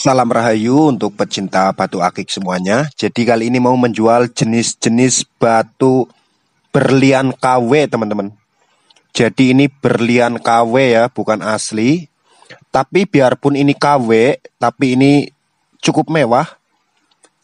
Salam rahayu untuk pecinta batu akik semuanya. Jadi kali ini mau menjual jenis-jenis batu berlian KW teman-teman. Jadi ini berlian KW ya, bukan asli. Tapi biarpun ini KW, tapi ini cukup mewah.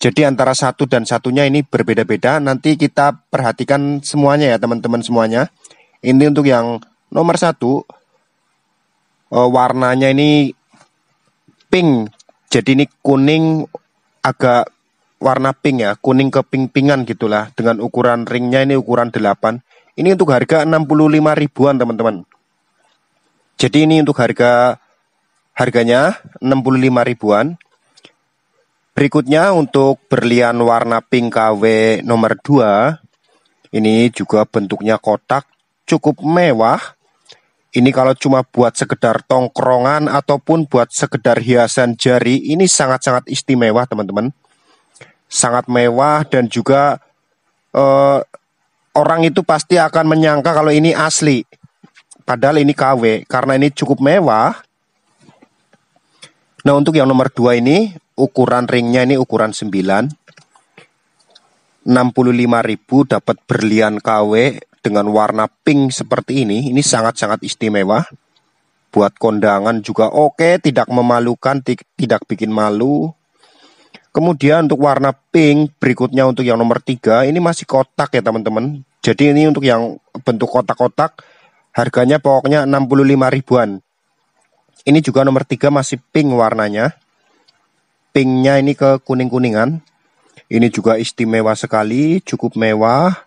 Jadi antara satu dan satunya ini berbeda-beda. Nanti kita perhatikan semuanya ya teman-teman semuanya. Ini untuk yang nomor satu, oh, warnanya ini pink jadi ini kuning agak warna pink ya, kuning ke pink-pingan gitulah. Dengan ukuran ringnya ini ukuran 8. Ini untuk harga 65 ribuan teman-teman. Jadi ini untuk harga harganya 65 ribuan. Berikutnya untuk berlian warna pink KW nomor 2. Ini juga bentuknya kotak, cukup mewah ini kalau cuma buat sekedar tongkrongan ataupun buat sekedar hiasan jari, ini sangat-sangat istimewa teman-teman. Sangat mewah dan juga eh, orang itu pasti akan menyangka kalau ini asli. Padahal ini KW, karena ini cukup mewah. Nah untuk yang nomor 2 ini, ukuran ringnya ini ukuran 9. 65.000 dapat berlian KW dengan warna pink seperti ini, ini sangat-sangat istimewa. Buat kondangan juga oke, tidak memalukan, tidak bikin malu. Kemudian untuk warna pink, berikutnya untuk yang nomor tiga, ini masih kotak ya teman-teman. Jadi ini untuk yang bentuk kotak-kotak, harganya pokoknya 65 ribuan. Ini juga nomor tiga masih pink warnanya. Pinknya ini ke kuning-kuningan. Ini juga istimewa sekali, cukup mewah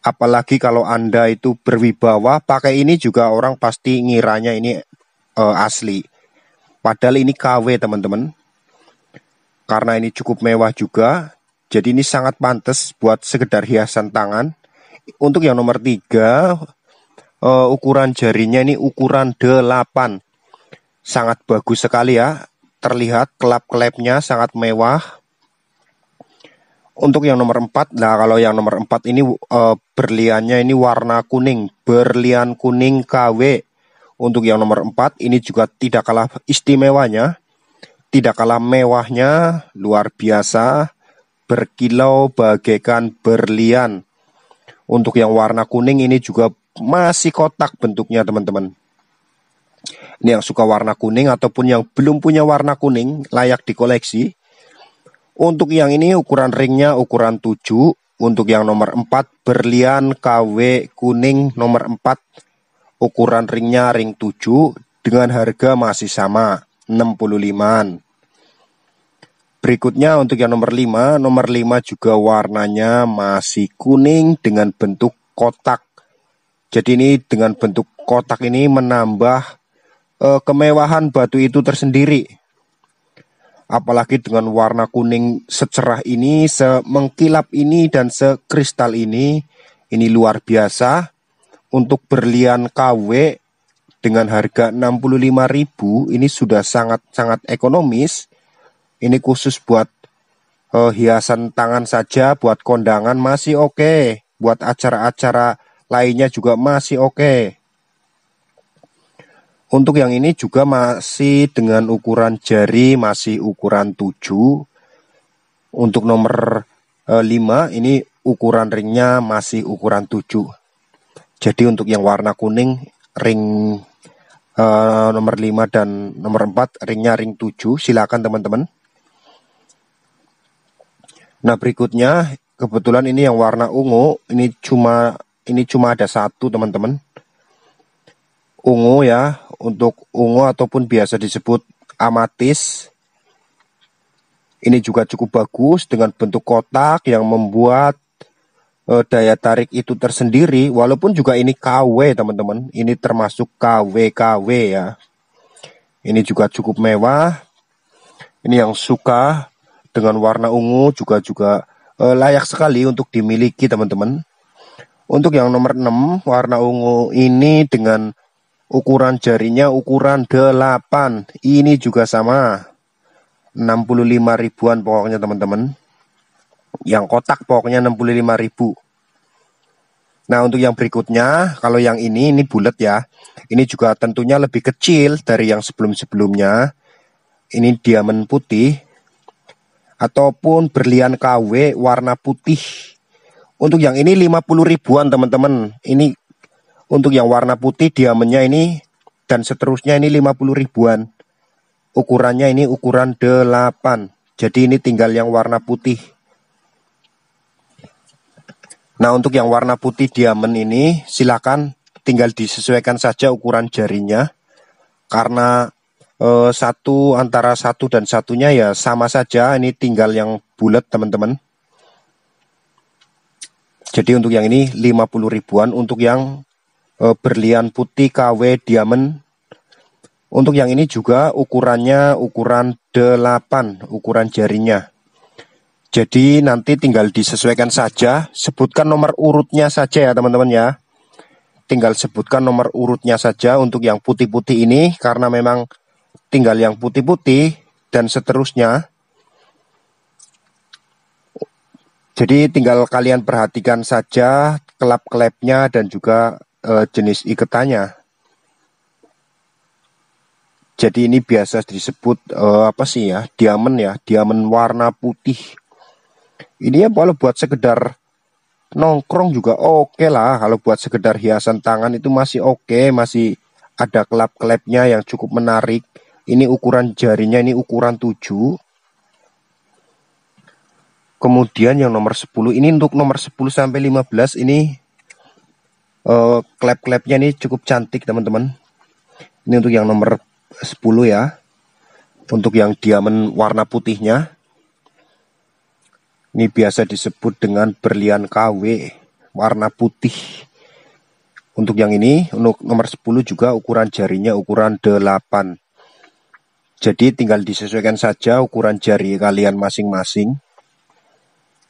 Apalagi kalau Anda itu berwibawa, pakai ini juga orang pasti ngiranya ini uh, asli. Padahal ini KW teman-teman. Karena ini cukup mewah juga, jadi ini sangat pantas buat sekedar hiasan tangan. Untuk yang nomor tiga uh, ukuran jarinya ini ukuran 8. Sangat bagus sekali ya, terlihat kelap-kelapnya sangat mewah, untuk yang nomor 4 nah kalau yang nomor 4 ini uh, berliannya ini warna kuning berlian kuning KW untuk yang nomor 4 ini juga tidak kalah istimewanya tidak kalah mewahnya luar biasa berkilau bagaikan berlian untuk yang warna kuning ini juga masih kotak bentuknya teman-teman ini yang suka warna kuning ataupun yang belum punya warna kuning layak dikoleksi untuk yang ini ukuran ringnya ukuran 7, untuk yang nomor 4 berlian KW kuning nomor 4 ukuran ringnya ring 7 dengan harga masih sama 65-an. Berikutnya untuk yang nomor 5, nomor 5 juga warnanya masih kuning dengan bentuk kotak. Jadi ini dengan bentuk kotak ini menambah e, kemewahan batu itu tersendiri apalagi dengan warna kuning secerah ini, semengkilap ini dan sekristal ini, ini luar biasa. Untuk berlian KW dengan harga 65.000 ini sudah sangat-sangat ekonomis. Ini khusus buat uh, hiasan tangan saja, buat kondangan masih oke, okay. buat acara-acara lainnya juga masih oke. Okay. Untuk yang ini juga masih dengan ukuran jari masih ukuran 7. Untuk nomor e, eh, 5 ini ukuran ringnya masih ukuran 7. Jadi untuk yang warna kuning ring eh, nomor 5 dan nomor 4 ringnya ring 7. Silakan teman-teman. Nah, berikutnya kebetulan ini yang warna ungu, ini cuma ini cuma ada satu teman-teman ungu ya untuk ungu ataupun biasa disebut amatis. Ini juga cukup bagus dengan bentuk kotak yang membuat e, daya tarik itu tersendiri walaupun juga ini KW teman-teman. Ini termasuk KW KW ya. Ini juga cukup mewah. Ini yang suka dengan warna ungu juga juga e, layak sekali untuk dimiliki teman-teman. Untuk yang nomor 6 warna ungu ini dengan Ukuran jarinya ukuran 8. Ini juga sama. 65 ribuan pokoknya teman-teman. Yang kotak pokoknya 65 ribu. Nah untuk yang berikutnya, kalau yang ini, ini bulat ya. Ini juga tentunya lebih kecil dari yang sebelum-sebelumnya. Ini diamond putih. Ataupun berlian KW warna putih. Untuk yang ini 50 ribuan teman-teman. Ini untuk yang warna putih diamennya ini dan seterusnya ini 50 ribuan. Ukurannya ini ukuran 8. Jadi ini tinggal yang warna putih. Nah untuk yang warna putih diamen ini silahkan tinggal disesuaikan saja ukuran jarinya. Karena eh, satu antara satu dan satunya ya sama saja ini tinggal yang bulat teman-teman. Jadi untuk yang ini 50 ribuan, untuk yang E, berlian putih KW diamond. Untuk yang ini juga ukurannya ukuran 8, ukuran jarinya. Jadi nanti tinggal disesuaikan saja, sebutkan nomor urutnya saja ya teman-teman ya. Tinggal sebutkan nomor urutnya saja untuk yang putih-putih ini karena memang tinggal yang putih-putih dan seterusnya. Jadi tinggal kalian perhatikan saja kelap-kelapnya dan juga uh, jenis iketannya. Jadi ini biasa disebut uh, apa sih ya? Diamond ya, diamond warna putih. Ini ya kalau buat sekedar nongkrong juga oke okay lah. Kalau buat sekedar hiasan tangan itu masih oke, okay, masih ada kelap-kelapnya yang cukup menarik. Ini ukuran jarinya ini ukuran 7. Kemudian yang nomor 10 ini untuk nomor 10 sampai 15 ini Eh, klep-klepnya ini cukup cantik teman-teman ini untuk yang nomor 10 ya untuk yang diamond warna putihnya ini biasa disebut dengan berlian KW warna putih untuk yang ini untuk nomor 10 juga ukuran jarinya ukuran 8 jadi tinggal disesuaikan saja ukuran jari kalian masing-masing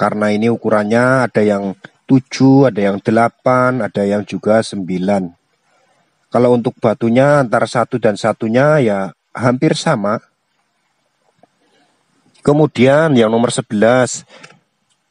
karena ini ukurannya ada yang tujuh, ada yang delapan, ada yang juga sembilan. Kalau untuk batunya antara satu dan satunya ya hampir sama. Kemudian yang nomor sebelas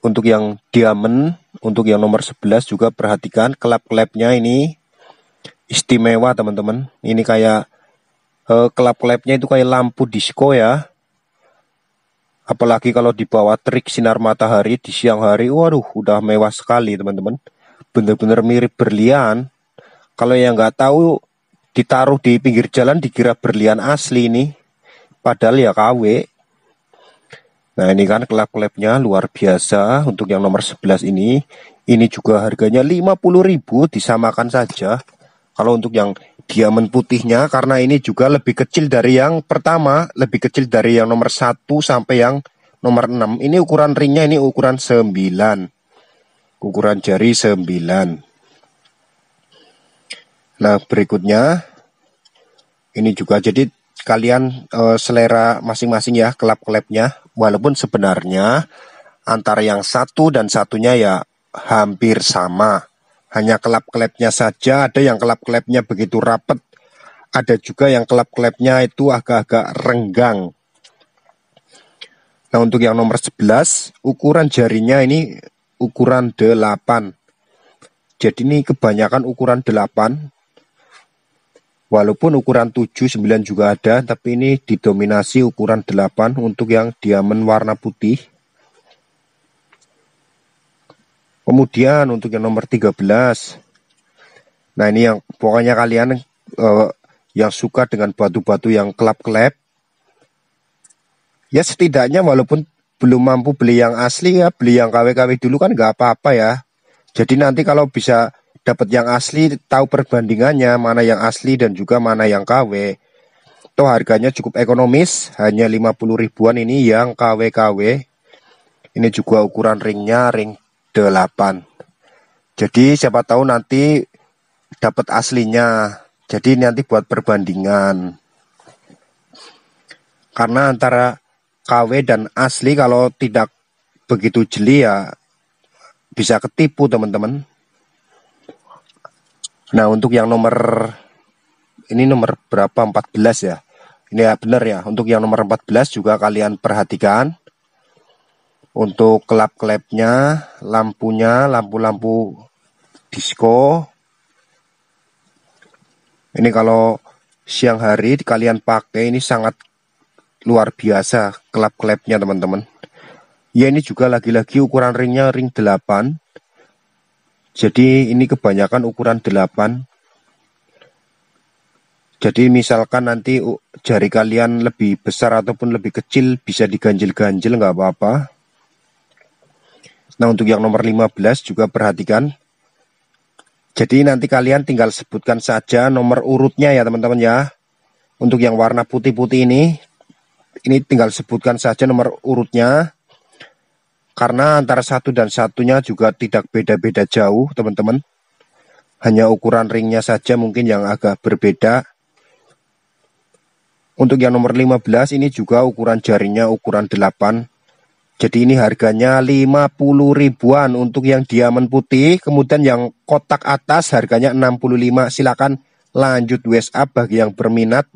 untuk yang diamond, untuk yang nomor sebelas juga perhatikan kelap-kelapnya ini istimewa teman-teman. Ini kayak eh, kelap-kelapnya itu kayak lampu disco ya. Apalagi kalau di bawah terik sinar matahari di siang hari, waduh, udah mewah sekali teman-teman. Bener-bener mirip berlian. Kalau yang nggak tahu, ditaruh di pinggir jalan dikira berlian asli ini. Padahal ya KW. Nah ini kan klep-klepnya luar biasa untuk yang nomor 11 ini. Ini juga harganya 50.000 disamakan saja. Kalau untuk yang diamond putihnya karena ini juga lebih kecil dari yang pertama, lebih kecil dari yang nomor satu sampai yang nomor 6. Ini ukuran ringnya ini ukuran 9. Ukuran jari 9. Nah, berikutnya ini juga jadi kalian e, selera masing-masing ya kelap-kelapnya walaupun sebenarnya antara yang satu dan satunya ya hampir sama hanya kelap-kelapnya saja, ada yang kelap-kelapnya begitu rapet, ada juga yang kelap-kelapnya itu agak-agak renggang. Nah untuk yang nomor 11, ukuran jarinya ini ukuran 8. Jadi ini kebanyakan ukuran 8. Walaupun ukuran 7, 9 juga ada, tapi ini didominasi ukuran 8 untuk yang diamond warna putih. Kemudian untuk yang nomor 13. Nah, ini yang pokoknya kalian uh, yang suka dengan batu-batu yang kelap-kelap. Ya setidaknya walaupun belum mampu beli yang asli ya, beli yang KW-KW dulu kan nggak apa-apa ya. Jadi nanti kalau bisa dapat yang asli, tahu perbandingannya mana yang asli dan juga mana yang KW. Toh harganya cukup ekonomis, hanya 50 ribuan ini yang KW-KW. Ini juga ukuran ringnya, ring 8. Jadi siapa tahu nanti dapat aslinya. Jadi nanti buat perbandingan. Karena antara KW dan asli kalau tidak begitu jeli ya bisa ketipu teman-teman. Nah untuk yang nomor ini nomor berapa 14 ya. Ini ya benar ya. Untuk yang nomor 14 juga kalian perhatikan untuk klep-klepnya, lampunya, lampu-lampu disco. Ini kalau siang hari kalian pakai ini sangat luar biasa klep-klepnya teman-teman. Ya ini juga lagi-lagi ukuran ringnya ring 8. Jadi ini kebanyakan ukuran 8. Jadi misalkan nanti jari kalian lebih besar ataupun lebih kecil bisa diganjil-ganjil nggak apa-apa. Nah untuk yang nomor 15 juga perhatikan. Jadi nanti kalian tinggal sebutkan saja nomor urutnya ya teman-teman ya. Untuk yang warna putih-putih ini, ini tinggal sebutkan saja nomor urutnya. Karena antara satu dan satunya juga tidak beda-beda jauh teman-teman. Hanya ukuran ringnya saja mungkin yang agak berbeda. Untuk yang nomor 15 ini juga ukuran jarinya ukuran 8 jadi ini harganya 50 ribuan untuk yang diamond putih, kemudian yang kotak atas harganya 65. Silakan lanjut WhatsApp bagi yang berminat